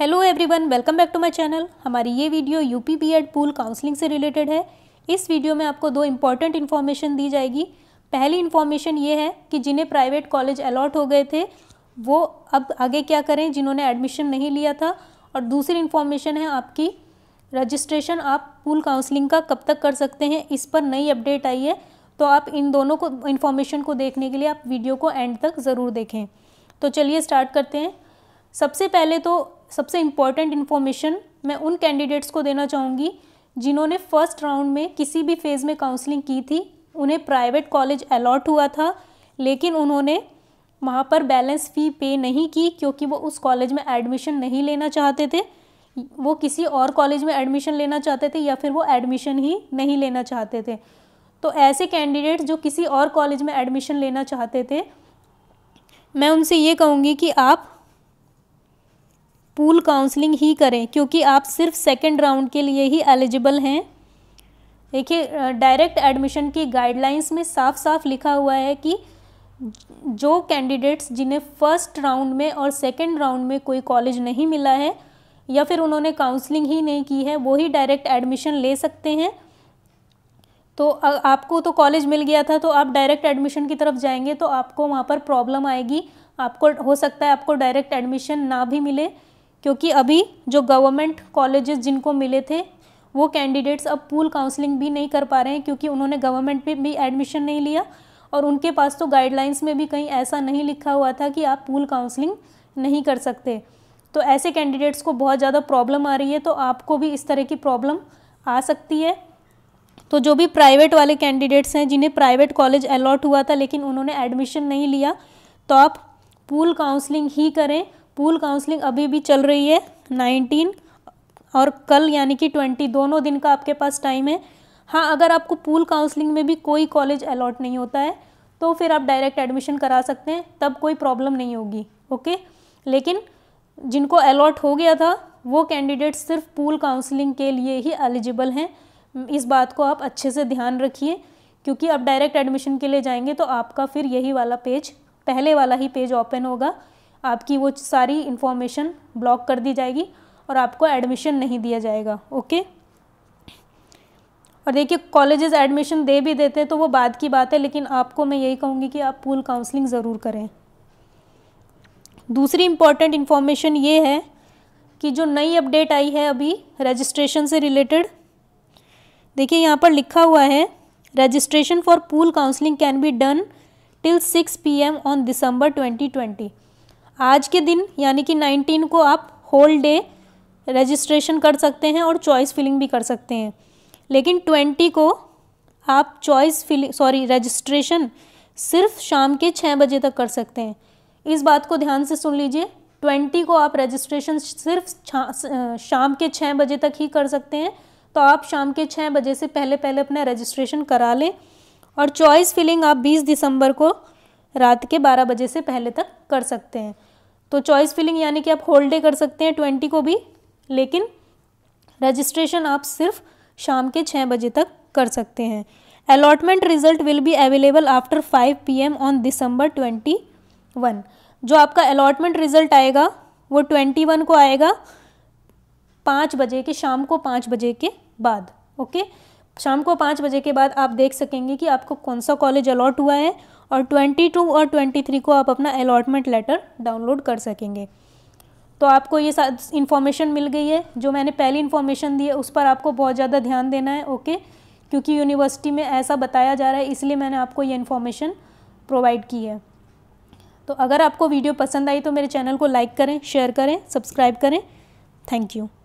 hello everyone welcome back to my channel हमारी ये video UP BEd pool counselling से related है इस वीडियो में आपको दो इम्पॉर्टेंट इन्फॉर्मेशन दी जाएगी पहली इन्फॉर्मेशन ये है कि जिन्हें प्राइवेट कॉलेज अलॉट हो गए थे वो अब आगे क्या करें जिन्होंने एडमिशन नहीं लिया था और दूसरी इन्फॉर्मेशन है आपकी रजिस्ट्रेशन आप पूल काउंसलिंग का कब तक कर सकते हैं इस पर नई अपडेट आई है तो आप इन दोनों को इन्फॉर्मेशन को देखने के लिए आप वीडियो को एंड तक ज़रूर देखें तो चलिए स्टार्ट करते हैं सबसे पहले तो सबसे इम्पॉर्टेंट इन्फॉर्मेशन मैं उन कैंडिडेट्स को देना चाहूँगी जिन्होंने फर्स्ट राउंड में किसी भी फेज़ में काउंसलिंग की थी उन्हें प्राइवेट कॉलेज अलॉट हुआ था लेकिन उन्होंने वहाँ पर बैलेंस फ़ी पे नहीं की क्योंकि वो उस कॉलेज में एडमिशन नहीं लेना चाहते थे वो किसी और कॉलेज में एडमिशन लेना चाहते थे या फिर वो एडमिशन ही नहीं लेना चाहते थे तो ऐसे कैंडिडेट्स जो किसी और कॉलेज में एडमिशन लेना चाहते थे मैं उनसे ये कहूँगी कि आप पूल काउंसलिंग ही करें क्योंकि आप सिर्फ सेकेंड राउंड के लिए ही एलिजिबल हैं देखिए डायरेक्ट एडमिशन की गाइडलाइंस में साफ साफ लिखा हुआ है कि जो कैंडिडेट्स जिन्हें फर्स्ट राउंड में और सेकेंड राउंड में कोई कॉलेज नहीं मिला है या फिर उन्होंने काउंसलिंग ही नहीं की है वो ही डायरेक्ट एडमिशन ले सकते हैं तो आपको तो कॉलेज मिल गया था तो आप डायरेक्ट एडमिशन की तरफ जाएंगे तो आपको वहाँ पर प्रॉब्लम आएगी आपको हो सकता है आपको डायरेक्ट एडमिशन ना भी मिले क्योंकि अभी जो गवर्नमेंट कॉलेजेस जिनको मिले थे वो कैंडिडेट्स अब पूल काउंसलिंग भी नहीं कर पा रहे हैं क्योंकि उन्होंने गवर्नमेंट में भी एडमिशन नहीं लिया और उनके पास तो गाइडलाइंस में भी कहीं ऐसा नहीं लिखा हुआ था कि आप पूल काउंसलिंग नहीं कर सकते तो ऐसे कैंडिडेट्स को बहुत ज़्यादा प्रॉब्लम आ रही है तो आपको भी इस तरह की प्रॉब्लम आ सकती है तो जो भी प्राइवेट वाले कैंडिडेट्स हैं जिन्हें प्राइवेट कॉलेज अलॉट हुआ था लेकिन उन्होंने एडमिशन नहीं लिया तो आप पूल काउंसलिंग ही करें पूल काउंसलिंग अभी भी चल रही है नाइनटीन और कल यानी कि ट्वेंटी दोनों दिन का आपके पास टाइम है हाँ अगर आपको पूल काउंसलिंग में भी कोई कॉलेज अलॉट नहीं होता है तो फिर आप डायरेक्ट एडमिशन करा सकते हैं तब कोई प्रॉब्लम नहीं होगी ओके लेकिन जिनको अलॉट हो गया था वो कैंडिडेट सिर्फ पूल काउंसलिंग के लिए ही एलिजिबल हैं इस बात को आप अच्छे से ध्यान रखिए क्योंकि आप डायरेक्ट एडमिशन के लिए जाएंगे तो आपका फिर यही वाला पेज पहले वाला ही पेज ओपन होगा आपकी वो सारी इन्फॉर्मेशन ब्लॉक कर दी जाएगी और आपको एडमिशन नहीं दिया जाएगा ओके और देखिए कॉलेजेस एडमिशन दे भी देते हैं तो वो बाद की बात है लेकिन आपको मैं यही कहूँगी कि आप पूल काउंसलिंग ज़रूर करें दूसरी इम्पॉर्टेंट इन्फॉर्मेशन ये है कि जो नई अपडेट आई है अभी रजिस्ट्रेशन से रिलेटेड देखिए यहाँ पर लिखा हुआ है registration for pool counselling can be done till six P M on December twenty twenty आज के दिन यानी कि नाइनटीन को आप होल डे रजिस्ट्रेशन कर सकते हैं और चॉइस फिलिंग भी कर सकते हैं लेकिन ट्वेंटी को आप चॉइस फिलिंग सॉरी रजिस्ट्रेशन सिर्फ शाम के छः बजे तक कर सकते हैं इस बात को ध्यान से सुन लीजिए ट्वेंटी को आप रजिस्ट्रेशन सिर्फ शाम के छः बजे तक ही कर सकते हैं तो आप शाम के छः बजे से पहले पहले अपना रजिस्ट्रेशन करा लें और चॉइस फिलिंग आप बीस दिसंबर को रात के बारह बजे से पहले तक कर सकते हैं तो चॉइस फिलिंग यानी कि आप होल्डे कर सकते हैं ट्वेंटी को भी लेकिन रजिस्ट्रेशन आप सिर्फ शाम के छः बजे तक कर सकते हैं allotment result will be available after five P M on December twenty one जो आपका अलॉटमेंट रिजल्ट आएगा वो ट्वेंटी वन को आएगा पाँच बजे के शाम को पाँच बजे के बाद ओके शाम को पाँच बजे के बाद आप देख सकेंगे कि आपको कौन सा कॉलेज अलॉट हुआ है और 22 और 23 को आप अपना अलॉटमेंट लेटर डाउनलोड कर सकेंगे तो आपको ये इन्फॉर्मेशन मिल गई है जो मैंने पहली इन्फॉर्मेशन दी है उस पर आपको बहुत ज़्यादा ध्यान देना है ओके क्योंकि यूनिवर्सिटी में ऐसा बताया जा रहा है इसलिए मैंने आपको ये इन्फॉर्मेशन प्रोवाइड की है तो अगर आपको वीडियो पसंद आई तो मेरे चैनल को लाइक करें शेयर करें सब्सक्राइब करें थैंक यू